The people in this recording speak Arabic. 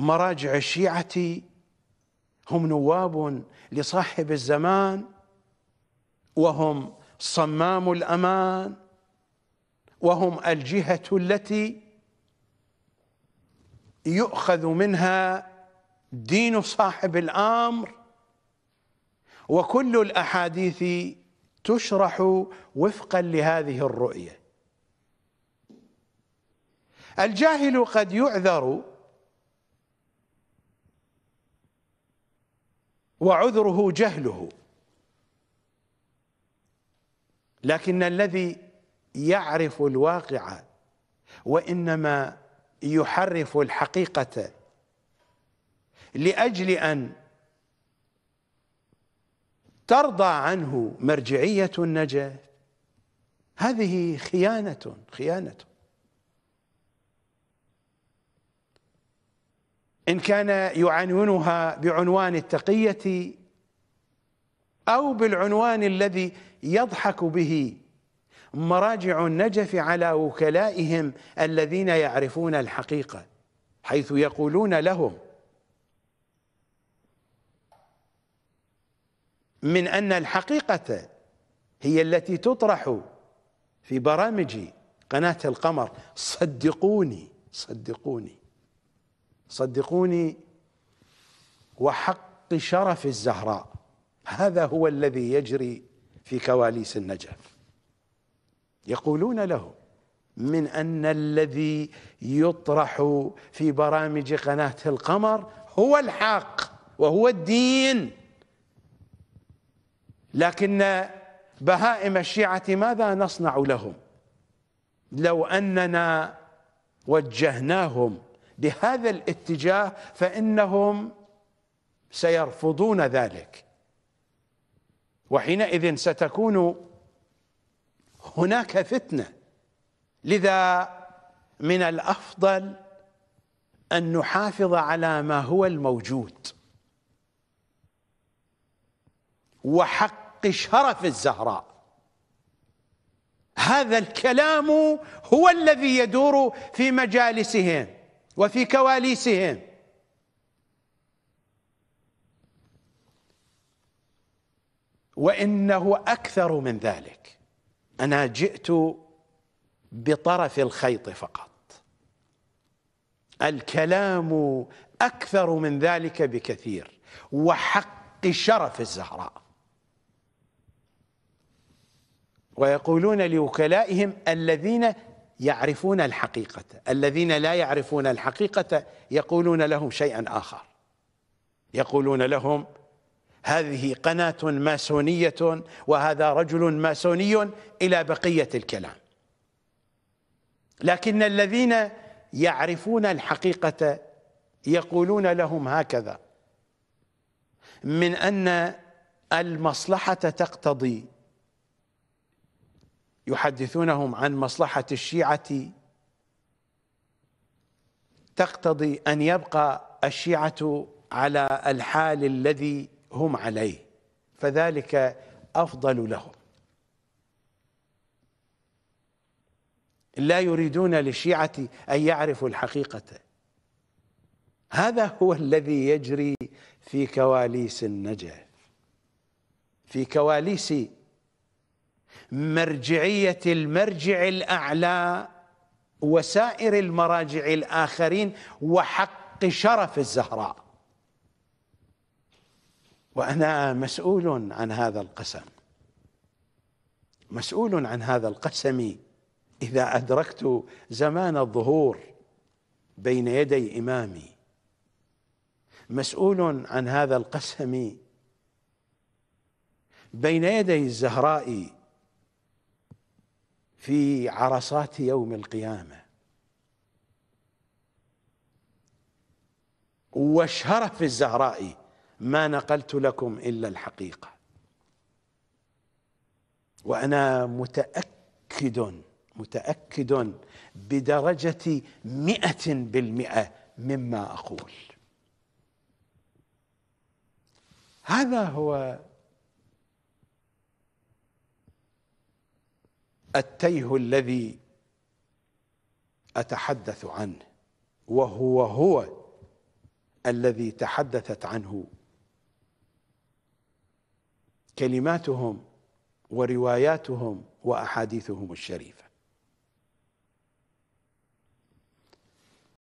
مراجع الشيعة هم نواب لصاحب الزمان وهم صمام الأمان وهم الجهة التي يؤخذ منها دين صاحب الامر وكل الاحاديث تشرح وفقا لهذه الرؤيه الجاهل قد يعذر وعذره جهله لكن الذي يعرف الواقع وإنما يحرف الحقيقة لأجل أن ترضى عنه مرجعية النجاة هذه خيانة خيانة إن كان يعنونها بعنوان التقية أو بالعنوان الذي يضحك به مراجع النجف على وكلائهم الذين يعرفون الحقيقة حيث يقولون لهم من أن الحقيقة هي التي تطرح في برامج قناة القمر صدقوني صدقوني صدقوني وحق شرف الزهراء هذا هو الذي يجري في كواليس النجف يقولون له من ان الذي يطرح في برامج قناه القمر هو الحق وهو الدين لكن بهائم الشيعه ماذا نصنع لهم لو اننا وجهناهم بهذا الاتجاه فانهم سيرفضون ذلك وحينئذ ستكون هناك فتنه لذا من الافضل ان نحافظ على ما هو الموجود وحق شرف الزهراء هذا الكلام هو الذي يدور في مجالسهم وفي كواليسهم وانه اكثر من ذلك انا جئت بطرف الخيط فقط الكلام اكثر من ذلك بكثير وحق شرف الزهراء ويقولون لوكلائهم الذين يعرفون الحقيقة الذين لا يعرفون الحقيقة يقولون لهم شيئا آخر يقولون لهم هذه قناة ماسونية وهذا رجل ماسوني إلى بقية الكلام لكن الذين يعرفون الحقيقة يقولون لهم هكذا من أن المصلحة تقتضي يحدثونهم عن مصلحة الشيعة تقتضي أن يبقى الشيعة على الحال الذي هم عليه فذلك أفضل لهم لا يريدون للشيعة أن يعرفوا الحقيقة هذا هو الذي يجري في كواليس النجف في كواليس مرجعيه المرجع الاعلى وسائر المراجع الاخرين وحق شرف الزهراء وانا مسؤول عن هذا القسم مسؤول عن هذا القسم اذا ادركت زمان الظهور بين يدي امامي مسؤول عن هذا القسم بين يدي الزهراء في عرصات يوم القيامه واشهر في الزهراء ما نقلت لكم الا الحقيقه وانا متاكد متاكد بدرجه مئه بالمئه مما اقول هذا هو التيه الذي أتحدث عنه وهو هو الذي تحدثت عنه كلماتهم ورواياتهم وأحاديثهم الشريفة